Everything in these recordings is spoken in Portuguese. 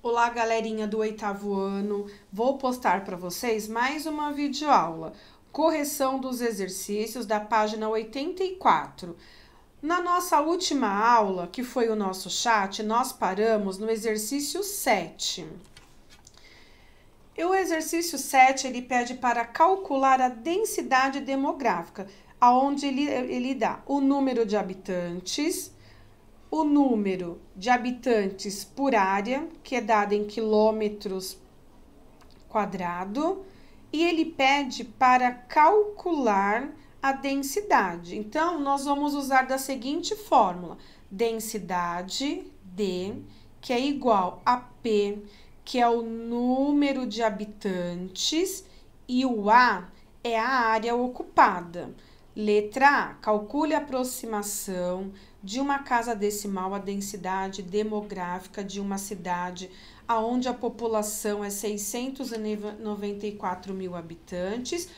Olá, galerinha do oitavo ano. Vou postar para vocês mais uma videoaula. Correção dos exercícios da página 84. Na nossa última aula, que foi o nosso chat, nós paramos no exercício 7. E o exercício 7, ele pede para calcular a densidade demográfica, aonde ele, ele dá o número de habitantes, o número de habitantes por área, que é dado em quilômetros quadrado, e ele pede para calcular a densidade. Então, nós vamos usar da seguinte fórmula: densidade D, que é igual a P, que é o número de habitantes, e o A é a área ocupada. Letra A. Calcule a aproximação de uma casa decimal à densidade demográfica de uma cidade aonde a população é 694 mil habitantes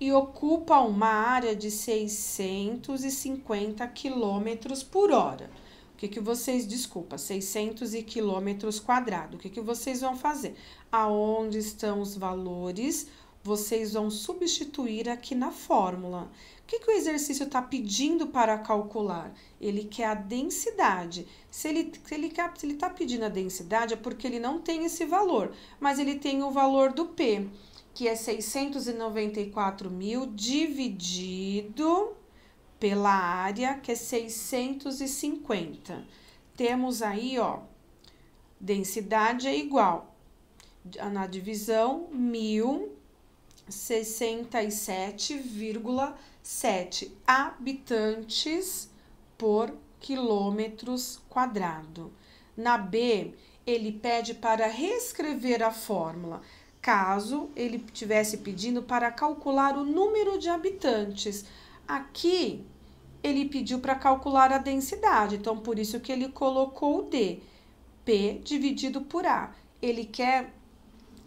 e ocupa uma área de 650 quilômetros por hora. O que, que vocês, desculpa, 600 quilômetros quadrados. O que, que vocês vão fazer? Aonde estão os valores? vocês vão substituir aqui na fórmula. O que, que o exercício está pedindo para calcular? Ele quer a densidade. Se ele está ele, se ele tá pedindo a densidade, é porque ele não tem esse valor, mas ele tem o valor do P, que é 694 mil dividido pela área, que é 650. Temos aí, ó, densidade é igual na divisão mil 67,7 habitantes por quilômetros quadrado. Na B, ele pede para reescrever a fórmula, caso ele tivesse pedindo para calcular o número de habitantes. Aqui, ele pediu para calcular a densidade, então por isso que ele colocou o D, P dividido por A. Ele quer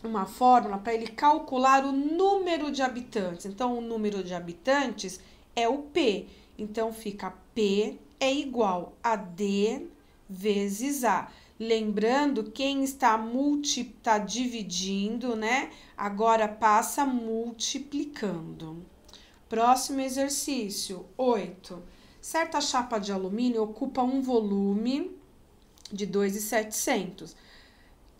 uma fórmula para ele calcular o número de habitantes. Então, o número de habitantes é o P. Então, fica P é igual a D vezes A. Lembrando, quem está multi, está dividindo, né? Agora passa multiplicando. Próximo exercício, 8. Certa chapa de alumínio ocupa um volume de 2,700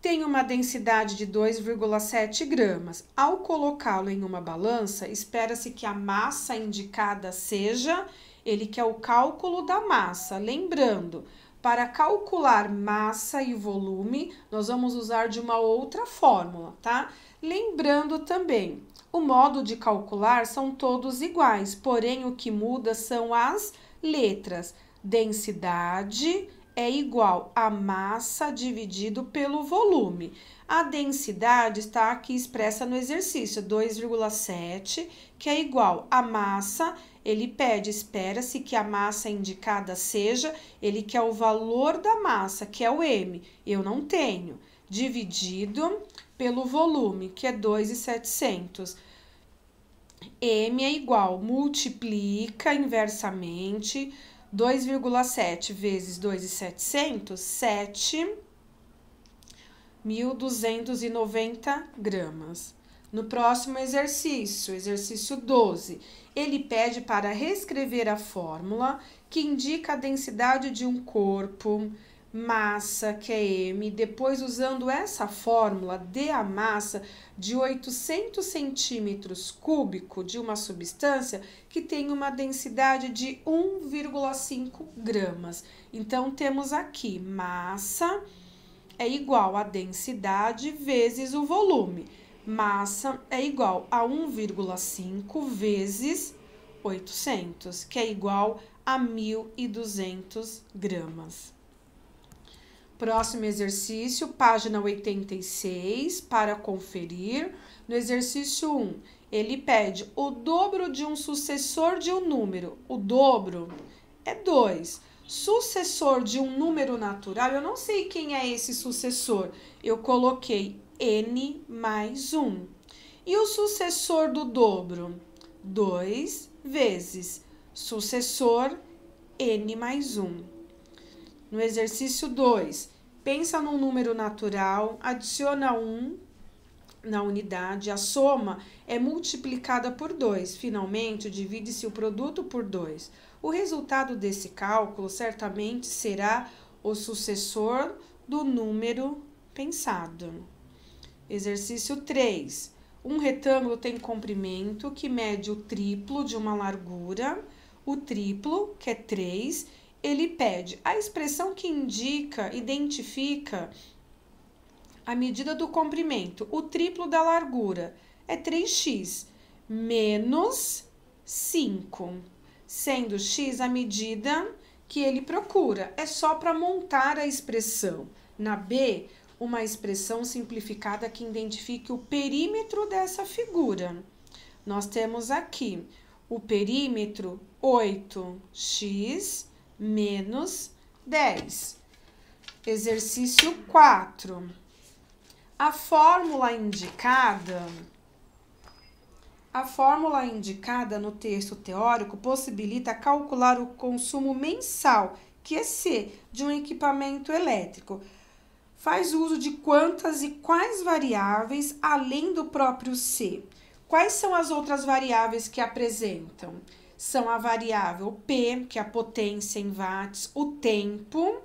tem uma densidade de 2,7 gramas. Ao colocá-lo em uma balança, espera-se que a massa indicada seja ele que é o cálculo da massa. Lembrando, para calcular massa e volume, nós vamos usar de uma outra fórmula, tá? Lembrando também, o modo de calcular são todos iguais, porém o que muda são as letras densidade, é igual a massa dividido pelo volume. A densidade está aqui expressa no exercício 2,7, que é igual a massa. Ele pede, espera-se que a massa indicada seja, ele quer é o valor da massa, que é o m. Eu não tenho. Dividido pelo volume, que é 2,700. m é igual, multiplica inversamente 2,7 vezes 2,700, 7,290 gramas. No próximo exercício, exercício 12, ele pede para reescrever a fórmula que indica a densidade de um corpo massa, que é m, depois usando essa fórmula, d a massa de 800 centímetros cúbico de uma substância que tem uma densidade de 1,5 gramas. Então, temos aqui massa é igual a densidade vezes o volume. Massa é igual a 1,5 vezes 800, que é igual a 1.200 gramas. Próximo exercício, página 86, para conferir. No exercício 1, ele pede o dobro de um sucessor de um número. O dobro é 2 sucessor de um número natural, eu não sei quem é esse sucessor. Eu coloquei n mais 1. E o sucessor do dobro? 2 vezes sucessor n mais 1. No exercício 2, pensa num número natural, adiciona 1 um na unidade, a soma é multiplicada por 2. Finalmente, divide-se o produto por 2. O resultado desse cálculo certamente será o sucessor do número pensado. Exercício 3. Um retângulo tem comprimento que mede o triplo de uma largura, o triplo, que é 3, ele pede a expressão que indica, identifica a medida do comprimento, o triplo da largura, é 3x menos 5, sendo x a medida que ele procura. É só para montar a expressão. Na B, uma expressão simplificada que identifique o perímetro dessa figura. Nós temos aqui o perímetro 8x menos 10. Exercício 4. A fórmula indicada a fórmula indicada no texto teórico possibilita calcular o consumo mensal, que é C, de um equipamento elétrico. Faz uso de quantas e quais variáveis além do próprio C? Quais são as outras variáveis que apresentam? são a variável P, que é a potência em watts, o tempo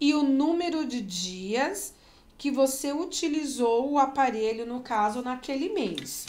e o número de dias que você utilizou o aparelho, no caso, naquele mês.